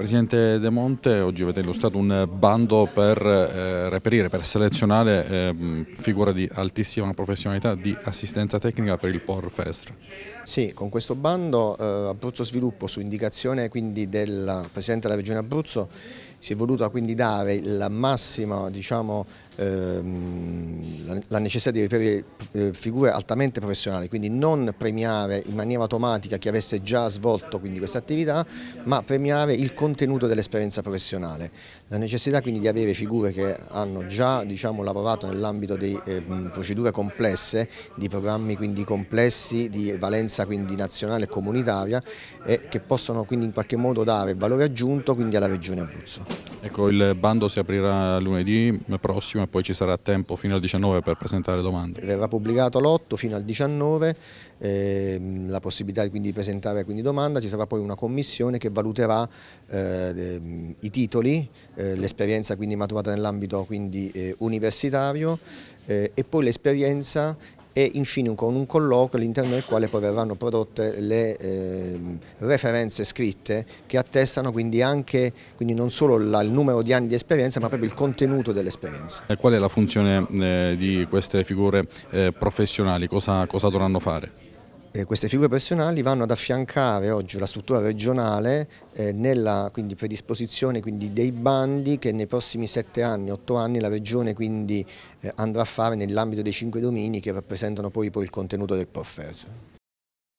Presidente De Monte, oggi avete illustrato un bando per eh, reperire, per selezionare eh, figure di altissima professionalità di assistenza tecnica per il POR Fest. Sì, con questo bando eh, Abruzzo Sviluppo, su indicazione quindi del Presidente della Regione Abruzzo, si è voluta quindi dare la massima, diciamo, ehm, la, necessità di reperire eh, figure altamente professionali, quindi non premiare in maniera automatica chi avesse già svolto questa attività, ma premiare il contenuto dell'esperienza professionale. La necessità quindi di avere figure che hanno già diciamo, lavorato nell'ambito di eh, procedure complesse, di programmi quindi complessi, di valenza quindi nazionale e comunitaria e che possono quindi in qualche modo dare valore aggiunto quindi alla Regione Abruzzo. Ecco, il bando si aprirà lunedì prossimo e poi ci sarà tempo fino al 19 per presentare domande. Verrà pubblicato l'8 fino al 19, ehm, la possibilità quindi di presentare quindi domanda, ci sarà poi una commissione che valuterà eh, ehm, i titoli, eh, l'esperienza maturata nell'ambito eh, universitario eh, e poi l'esperienza e infine con un colloquio all'interno del quale poi verranno prodotte le eh, referenze scritte che attestano quindi anche quindi non solo la, il numero di anni di esperienza ma proprio il contenuto dell'esperienza. Qual è la funzione eh, di queste figure eh, professionali? Cosa, cosa dovranno fare? eh, queste figure professionali vanno ad affiancare oggi la struttura regionale eh, nella quindi, predisposizione quindi, dei bandi che nei prossimi 7 anni, 8 anni la regione quindi, eh, andrà a fare nell'ambito dei cinque domini che rappresentano poi, poi il contenuto del POFERS.